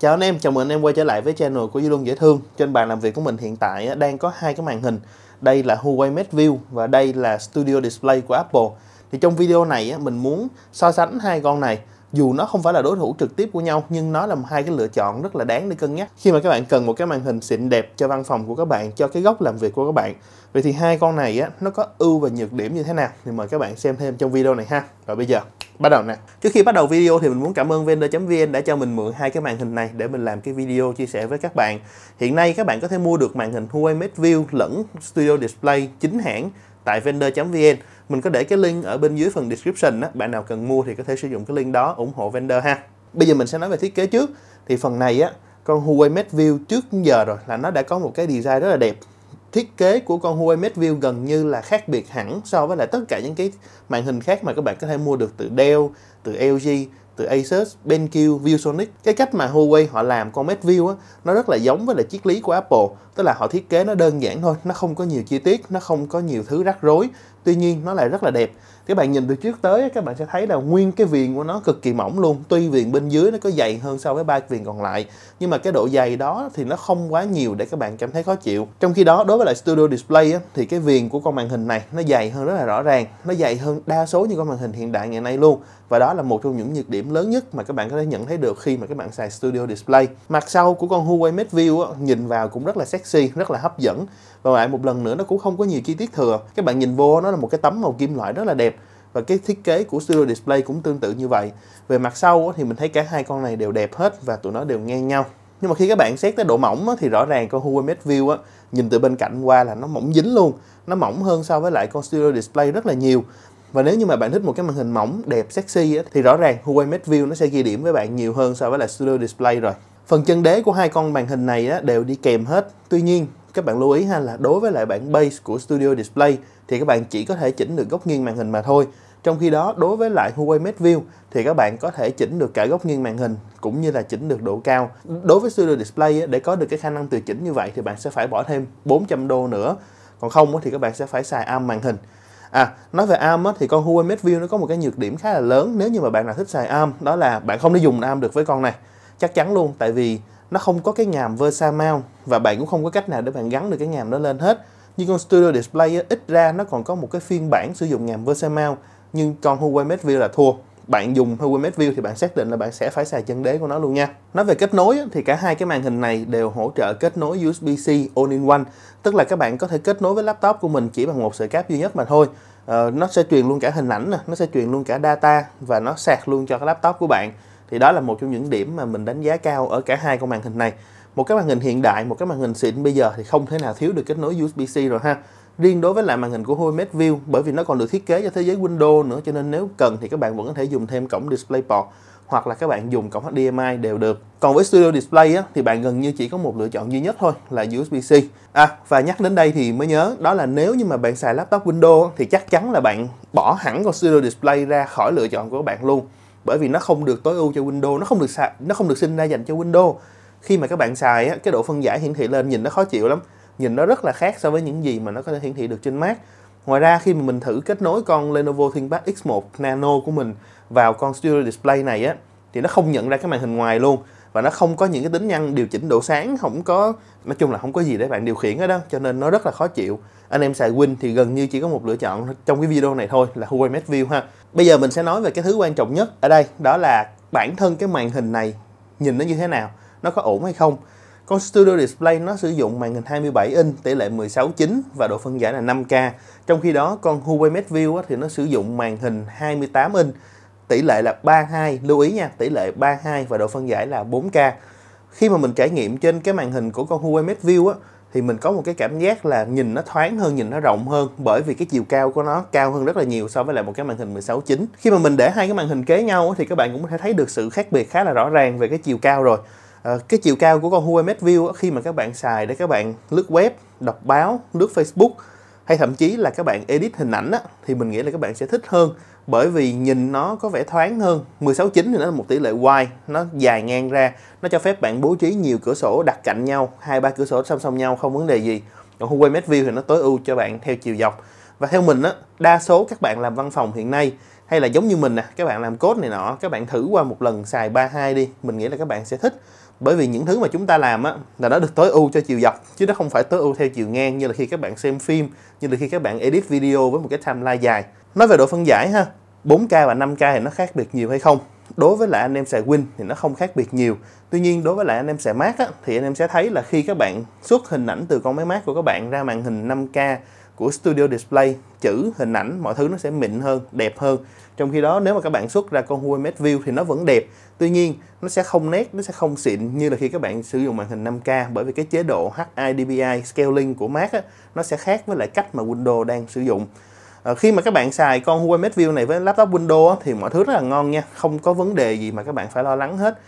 Chào anh em, chào mừng anh em quay trở lại với channel của Duy Luân Dễ Thương Trên bàn làm việc của mình hiện tại đang có hai cái màn hình Đây là Huawei Mate View và đây là Studio Display của Apple Thì trong video này mình muốn so sánh hai con này dù nó không phải là đối thủ trực tiếp của nhau nhưng nó là hai cái lựa chọn rất là đáng để cân nhắc khi mà các bạn cần một cái màn hình xịn đẹp cho văn phòng của các bạn cho cái góc làm việc của các bạn vậy thì hai con này nó có ưu và nhược điểm như thế nào thì mời các bạn xem thêm trong video này ha và bây giờ bắt đầu nè trước khi bắt đầu video thì mình muốn cảm ơn vendor.vn đã cho mình mượn hai cái màn hình này để mình làm cái video chia sẻ với các bạn hiện nay các bạn có thể mua được màn hình Huawei Mate View lẫn Studio Display chính hãng tại vendor.vn mình có để cái link ở bên dưới phần description đó. bạn nào cần mua thì có thể sử dụng cái link đó ủng hộ vendor ha bây giờ mình sẽ nói về thiết kế trước thì phần này á con Huawei Mate View trước giờ rồi là nó đã có một cái design rất là đẹp thiết kế của con Huawei MateView gần như là khác biệt hẳn so với lại tất cả những cái màn hình khác mà các bạn có thể mua được từ Dell, từ LG, từ Asus, BenQ, ViewSonic. Cái cách mà Huawei họ làm con MateView á, nó rất là giống với lại triết lý của Apple, tức là họ thiết kế nó đơn giản thôi, nó không có nhiều chi tiết, nó không có nhiều thứ rắc rối tuy nhiên nó lại rất là đẹp các bạn nhìn từ trước tới các bạn sẽ thấy là nguyên cái viền của nó cực kỳ mỏng luôn tuy viền bên dưới nó có dày hơn so với ba viền còn lại nhưng mà cái độ dày đó thì nó không quá nhiều để các bạn cảm thấy khó chịu trong khi đó đối với lại Studio Display á, thì cái viền của con màn hình này nó dày hơn rất là rõ ràng nó dày hơn đa số những con màn hình hiện đại ngày nay luôn và đó là một trong những nhược điểm lớn nhất mà các bạn có thể nhận thấy được khi mà các bạn xài Studio Display mặt sau của con Huawei Mate View á, nhìn vào cũng rất là sexy rất là hấp dẫn và lại một lần nữa nó cũng không có nhiều chi tiết thừa các bạn nhìn vô nó là một cái tấm màu kim loại rất là đẹp và cái thiết kế của Studio Display cũng tương tự như vậy về mặt sau thì mình thấy cả hai con này đều đẹp hết và tụi nó đều ngang nhau nhưng mà khi các bạn xét tới độ mỏng thì rõ ràng con Huawei Mate View á, nhìn từ bên cạnh qua là nó mỏng dính luôn nó mỏng hơn so với lại con Studio Display rất là nhiều và nếu như mà bạn thích một cái màn hình mỏng, đẹp, sexy á, thì rõ ràng Huawei Mate View nó sẽ ghi điểm với bạn nhiều hơn so với lại Studio Display rồi. Phần chân đế của hai con màn hình này đều đi kèm hết. Tuy nhiên, các bạn lưu ý ha là đối với lại bản base của Studio Display thì các bạn chỉ có thể chỉnh được góc nghiêng màn hình mà thôi. Trong khi đó đối với lại Huawei Mate View thì các bạn có thể chỉnh được cả góc nghiêng màn hình cũng như là chỉnh được độ cao. Đối với Studio Display để có được cái khả năng điều chỉnh như vậy thì bạn sẽ phải bỏ thêm 400 đô nữa. Còn không thì các bạn sẽ phải xài ARM màn hình. À, nói về ARM thì con Huawei Mate View nó có một cái nhược điểm khá là lớn nếu như mà bạn nào thích xài ARM đó là bạn không thể dùng ARM được với con này. Chắc chắn luôn tại vì nó không có cái ngàm Versa mount và bạn cũng không có cách nào để bạn gắn được cái ngàm đó lên hết nhưng con Studio Display ấy, ít ra nó còn có một cái phiên bản sử dụng ngàm Versa mount nhưng con Huawei Mate View là thua bạn dùng Huawei Mate View thì bạn xác định là bạn sẽ phải xài chân đế của nó luôn nha. Nói về kết nối thì cả hai cái màn hình này đều hỗ trợ kết nối USB-C All-in-One, tức là các bạn có thể kết nối với laptop của mình chỉ bằng một sợi cáp duy nhất mà thôi. Ờ, nó sẽ truyền luôn cả hình ảnh, nó sẽ truyền luôn cả data và nó sạc luôn cho cái laptop của bạn thì đó là một trong những điểm mà mình đánh giá cao ở cả hai con màn hình này một cái màn hình hiện đại một cái màn hình xịn bây giờ thì không thể nào thiếu được kết nối USB-C rồi ha riêng đối với lại màn hình của Huawei MateView bởi vì nó còn được thiết kế cho thế giới Windows nữa cho nên nếu cần thì các bạn vẫn có thể dùng thêm cổng DisplayPort hoặc là các bạn dùng cổng HDMI đều được. Còn với Studio Display á, thì bạn gần như chỉ có một lựa chọn duy nhất thôi là USB-C. À và nhắc đến đây thì mới nhớ đó là nếu như mà bạn xài laptop Windows thì chắc chắn là bạn bỏ hẳn con Studio Display ra khỏi lựa chọn của các bạn luôn bởi vì nó không được tối ưu cho Windows nó không được xài, nó không được sinh ra dành cho Windows khi mà các bạn xài á, cái độ phân giải hiển thị lên nhìn nó khó chịu lắm nhìn nó rất là khác so với những gì mà nó có thể hiển thị được trên Mac ngoài ra khi mà mình thử kết nối con Lenovo ThinkPad X1 Nano của mình vào con Studio Display này á thì nó không nhận ra cái màn hình ngoài luôn và nó không có những cái tính năng điều chỉnh độ sáng không có nói chung là không có gì để bạn điều khiển ở đó cho nên nó rất là khó chịu anh em xài Win thì gần như chỉ có một lựa chọn trong cái video này thôi là Huawei Mate View ha bây giờ mình sẽ nói về cái thứ quan trọng nhất ở đây đó là bản thân cái màn hình này nhìn nó như thế nào nó có ổn hay không con Studio Display nó sử dụng màn hình 27 inch tỷ lệ 16:9 và độ phân giải là 5K. Trong khi đó con Huawei Mate View thì nó sử dụng màn hình 28 inch tỷ lệ là 32 lưu ý nha tỷ lệ 32 và độ phân giải là 4K khi mà mình trải nghiệm trên cái màn hình của con Huawei Mate View á thì mình có một cái cảm giác là nhìn nó thoáng hơn, nhìn nó rộng hơn bởi vì cái chiều cao của nó cao hơn rất là nhiều so với lại một cái màn hình 16 9. Khi mà mình để hai cái màn hình kế nhau thì các bạn cũng có thể thấy được sự khác biệt khá là rõ ràng về cái chiều cao rồi. À, cái chiều cao của con Huawei Mate View khi mà các bạn xài để các bạn lướt web, đọc báo, lướt Facebook hay thậm chí là các bạn edit hình ảnh á, thì mình nghĩ là các bạn sẽ thích hơn bởi vì nhìn nó có vẻ thoáng hơn 16 9 thì nó là một tỷ lệ wide nó dài ngang ra nó cho phép bạn bố trí nhiều cửa sổ đặt cạnh nhau hai ba cửa sổ song song nhau không vấn đề gì còn Huawei Mate View thì nó tối ưu cho bạn theo chiều dọc và theo mình á đa số các bạn làm văn phòng hiện nay hay là giống như mình nè các bạn làm cốt này nọ các bạn thử qua một lần xài 32 đi mình nghĩ là các bạn sẽ thích bởi vì những thứ mà chúng ta làm á là nó được tối ưu cho chiều dọc chứ nó không phải tối ưu theo chiều ngang như là khi các bạn xem phim như là khi các bạn edit video với một cái timeline dài nói về độ phân giải ha 4K và 5K thì nó khác biệt nhiều hay không đối với lại anh em xài Win thì nó không khác biệt nhiều tuy nhiên đối với lại anh em xài Mac á, thì anh em sẽ thấy là khi các bạn xuất hình ảnh từ con máy Mac của các bạn ra màn hình 5K của Studio Display chữ hình ảnh mọi thứ nó sẽ mịn hơn đẹp hơn trong khi đó nếu mà các bạn xuất ra con Huawei Mate View thì nó vẫn đẹp tuy nhiên nó sẽ không nét nó sẽ không xịn như là khi các bạn sử dụng màn hình 5K bởi vì cái chế độ HIDPI scaling của Mac á, nó sẽ khác với lại cách mà Windows đang sử dụng Ờ, khi mà các bạn xài con Huawei Mate View này với laptop Windows thì mọi thứ rất là ngon nha không có vấn đề gì mà các bạn phải lo lắng hết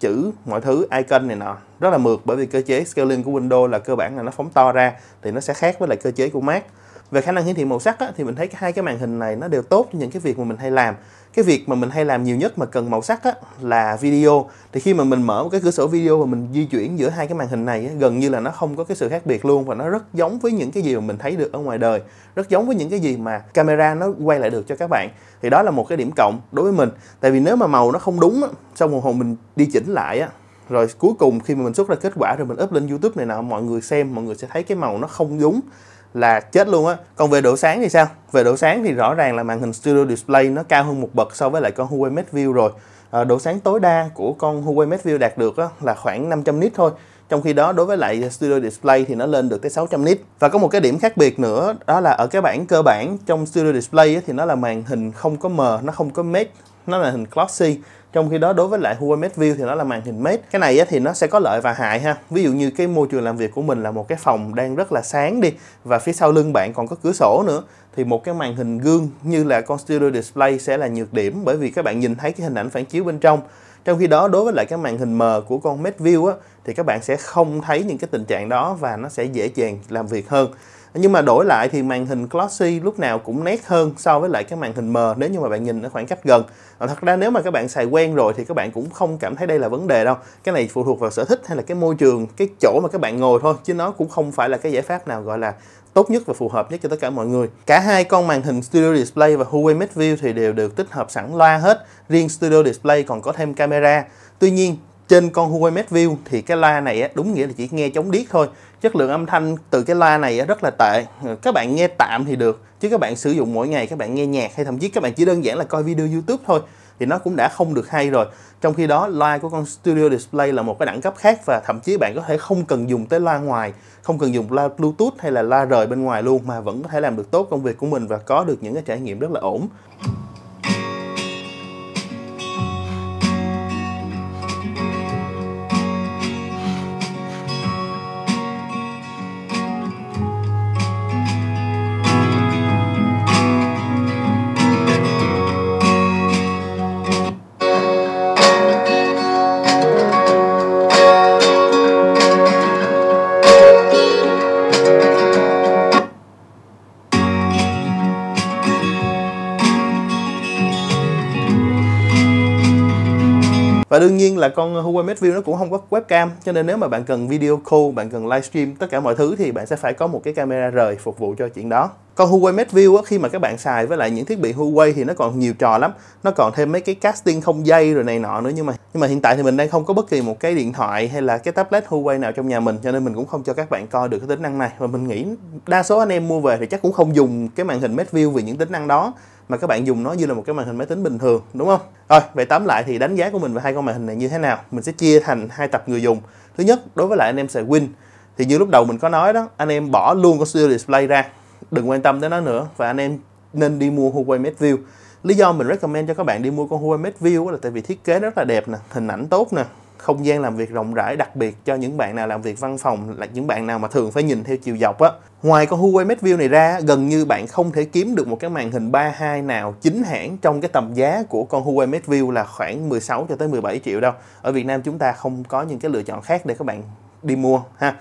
chữ mọi thứ icon này nọ rất là mượt bởi vì cơ chế scaling của Windows là cơ bản là nó phóng to ra thì nó sẽ khác với lại cơ chế của Mac về khả năng hiển thị màu sắc á, thì mình thấy hai cái màn hình này nó đều tốt cho những cái việc mà mình hay làm cái việc mà mình hay làm nhiều nhất mà cần màu sắc á, là video thì khi mà mình mở một cái cửa sổ video và mình di chuyển giữa hai cái màn hình này á, gần như là nó không có cái sự khác biệt luôn và nó rất giống với những cái gì mà mình thấy được ở ngoài đời rất giống với những cái gì mà camera nó quay lại được cho các bạn thì đó là một cái điểm cộng đối với mình tại vì nếu mà màu nó không đúng á, sau một hồi mình đi chỉnh lại á, rồi cuối cùng khi mà mình xuất ra kết quả rồi mình up lên youtube này nọ mọi người xem mọi người sẽ thấy cái màu nó không đúng là chết luôn á còn về độ sáng thì sao về độ sáng thì rõ ràng là màn hình Studio Display nó cao hơn một bậc so với lại con Huawei Mate View rồi à, độ sáng tối đa của con Huawei Mate View đạt được á, là khoảng 500 nit thôi trong khi đó đối với lại Studio Display thì nó lên được tới 600 nit và có một cái điểm khác biệt nữa đó là ở cái bản cơ bản trong Studio Display á, thì nó là màn hình không có mờ nó không có mét nó là hình glossy trong khi đó đối với lại Huawei Mate View thì nó là màn hình Mate cái này thì nó sẽ có lợi và hại ha ví dụ như cái môi trường làm việc của mình là một cái phòng đang rất là sáng đi và phía sau lưng bạn còn có cửa sổ nữa thì một cái màn hình gương như là con Studio Display sẽ là nhược điểm bởi vì các bạn nhìn thấy cái hình ảnh phản chiếu bên trong trong khi đó đối với lại cái màn hình mờ của con Mate View á, thì các bạn sẽ không thấy những cái tình trạng đó và nó sẽ dễ dàng làm việc hơn nhưng mà đổi lại thì màn hình glossy lúc nào cũng nét hơn so với lại cái màn hình mờ nếu như mà bạn nhìn ở khoảng cách gần ờ, thật ra nếu mà các bạn xài quen rồi thì các bạn cũng không cảm thấy đây là vấn đề đâu cái này phụ thuộc vào sở thích hay là cái môi trường cái chỗ mà các bạn ngồi thôi chứ nó cũng không phải là cái giải pháp nào gọi là tốt nhất và phù hợp nhất cho tất cả mọi người. Cả hai con màn hình Studio Display và Huawei MateView thì đều được tích hợp sẵn loa hết, riêng Studio Display còn có thêm camera. Tuy nhiên, trên con Huawei Mate View thì cái loa này đúng nghĩa là chỉ nghe chống điếc thôi chất lượng âm thanh từ cái loa này rất là tệ các bạn nghe tạm thì được chứ các bạn sử dụng mỗi ngày các bạn nghe nhạc hay thậm chí các bạn chỉ đơn giản là coi video YouTube thôi thì nó cũng đã không được hay rồi trong khi đó loa của con Studio Display là một cái đẳng cấp khác và thậm chí bạn có thể không cần dùng tới loa ngoài không cần dùng loa Bluetooth hay là loa rời bên ngoài luôn mà vẫn có thể làm được tốt công việc của mình và có được những cái trải nghiệm rất là ổn và đương nhiên là con Huawei Mate View nó cũng không có webcam cho nên nếu mà bạn cần video call bạn cần livestream tất cả mọi thứ thì bạn sẽ phải có một cái camera rời phục vụ cho chuyện đó con Huawei Mate View á, khi mà các bạn xài với lại những thiết bị Huawei thì nó còn nhiều trò lắm nó còn thêm mấy cái casting không dây rồi này nọ nữa nhưng mà nhưng mà hiện tại thì mình đang không có bất kỳ một cái điện thoại hay là cái tablet Huawei nào trong nhà mình cho nên mình cũng không cho các bạn coi được cái tính năng này và mình nghĩ đa số anh em mua về thì chắc cũng không dùng cái màn hình Mate View vì những tính năng đó mà các bạn dùng nó như là một cái màn hình máy tính bình thường đúng không rồi về tóm lại thì đánh giá của mình về hai con màn hình này như thế nào mình sẽ chia thành hai tập người dùng thứ nhất đối với lại anh em xài win thì như lúc đầu mình có nói đó anh em bỏ luôn con studio display ra đừng quan tâm tới nó nữa và anh em nên đi mua Huawei Mate View lý do mình recommend cho các bạn đi mua con Huawei Mate View là tại vì thiết kế rất là đẹp nè hình ảnh tốt nè không gian làm việc rộng rãi đặc biệt cho những bạn nào làm việc văn phòng là những bạn nào mà thường phải nhìn theo chiều dọc á ngoài con Huawei Mate View này ra gần như bạn không thể kiếm được một cái màn hình 32 nào chính hãng trong cái tầm giá của con Huawei Mate View là khoảng 16 cho tới 17 triệu đâu ở Việt Nam chúng ta không có những cái lựa chọn khác để các bạn đi mua ha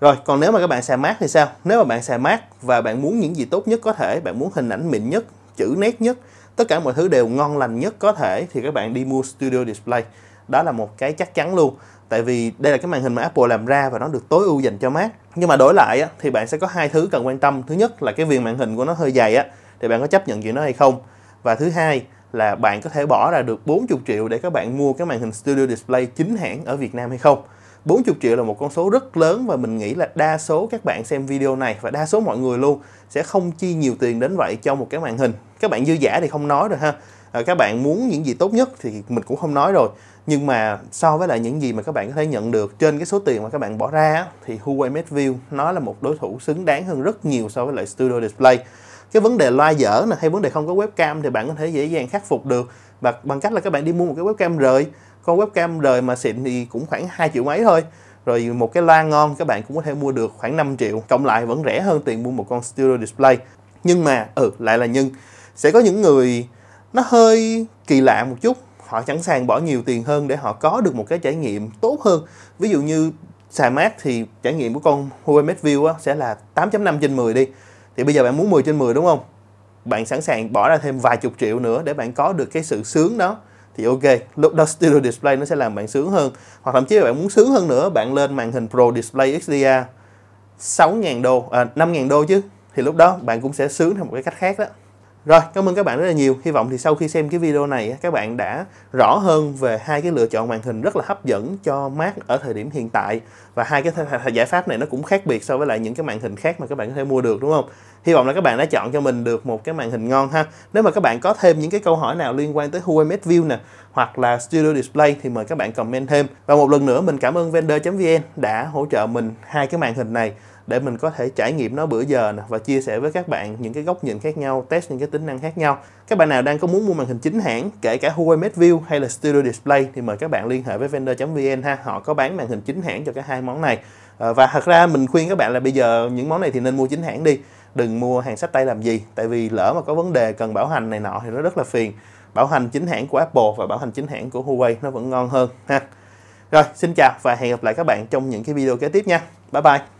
rồi, còn nếu mà các bạn xài mát thì sao? Nếu mà bạn xài mát và bạn muốn những gì tốt nhất có thể, bạn muốn hình ảnh mịn nhất, chữ nét nhất, tất cả mọi thứ đều ngon lành nhất có thể thì các bạn đi mua Studio Display đó là một cái chắc chắn luôn tại vì đây là cái màn hình mà Apple làm ra và nó được tối ưu dành cho Mac nhưng mà đổi lại á, thì bạn sẽ có hai thứ cần quan tâm thứ nhất là cái viền màn hình của nó hơi dày á thì bạn có chấp nhận chuyện đó hay không và thứ hai là bạn có thể bỏ ra được 40 triệu để các bạn mua cái màn hình Studio Display chính hãng ở Việt Nam hay không 40 triệu là một con số rất lớn và mình nghĩ là đa số các bạn xem video này và đa số mọi người luôn sẽ không chi nhiều tiền đến vậy cho một cái màn hình. Các bạn dư giả thì không nói rồi ha. Ờ, các bạn muốn những gì tốt nhất thì mình cũng không nói rồi nhưng mà so với lại những gì mà các bạn có thể nhận được trên cái số tiền mà các bạn bỏ ra thì Huawei Mate View nó là một đối thủ xứng đáng hơn rất nhiều so với lại Studio Display cái vấn đề loa dở này hay vấn đề không có webcam thì bạn có thể dễ dàng khắc phục được và bằng cách là các bạn đi mua một cái webcam rời con webcam rời mà xịn thì cũng khoảng 2 triệu mấy thôi rồi một cái loa ngon các bạn cũng có thể mua được khoảng 5 triệu cộng lại vẫn rẻ hơn tiền mua một con studio display nhưng mà ừ lại là nhưng sẽ có những người nó hơi kỳ lạ một chút họ sẵn sàng bỏ nhiều tiền hơn để họ có được một cái trải nghiệm tốt hơn ví dụ như xài mát thì trải nghiệm của con Huawei Mate View sẽ là 8.5 trên 10 đi thì bây giờ bạn muốn 10 trên 10 đúng không bạn sẵn sàng bỏ ra thêm vài chục triệu nữa để bạn có được cái sự sướng đó thì ok lúc đó Stereo Display nó sẽ làm bạn sướng hơn hoặc thậm chí là bạn muốn sướng hơn nữa bạn lên màn hình Pro Display XDR 6.000 đô à, 5.000 đô chứ thì lúc đó bạn cũng sẽ sướng theo một cái cách khác đó rồi, cảm ơn các bạn rất là nhiều. Hy vọng thì sau khi xem cái video này các bạn đã rõ hơn về hai cái lựa chọn màn hình rất là hấp dẫn cho Mac ở thời điểm hiện tại và hai cái giải pháp này nó cũng khác biệt so với lại những cái màn hình khác mà các bạn có thể mua được đúng không? Hy vọng là các bạn đã chọn cho mình được một cái màn hình ngon ha. Nếu mà các bạn có thêm những cái câu hỏi nào liên quan tới Huawei Mate View nè hoặc là Studio Display thì mời các bạn comment thêm. Và một lần nữa mình cảm ơn vendor.vn đã hỗ trợ mình hai cái màn hình này để mình có thể trải nghiệm nó bữa giờ nè và chia sẻ với các bạn những cái góc nhìn khác nhau, test những cái tính năng khác nhau. Các bạn nào đang có muốn mua màn hình chính hãng, kể cả Huawei Mate hay là Studio Display thì mời các bạn liên hệ với vendor.vn ha, họ có bán màn hình chính hãng cho cả hai món này. Ờ, và thật ra mình khuyên các bạn là bây giờ những món này thì nên mua chính hãng đi đừng mua hàng sách tay làm gì tại vì lỡ mà có vấn đề cần bảo hành này nọ thì nó rất là phiền bảo hành chính hãng của Apple và bảo hành chính hãng của Huawei nó vẫn ngon hơn ha rồi xin chào và hẹn gặp lại các bạn trong những cái video kế tiếp nha bye bye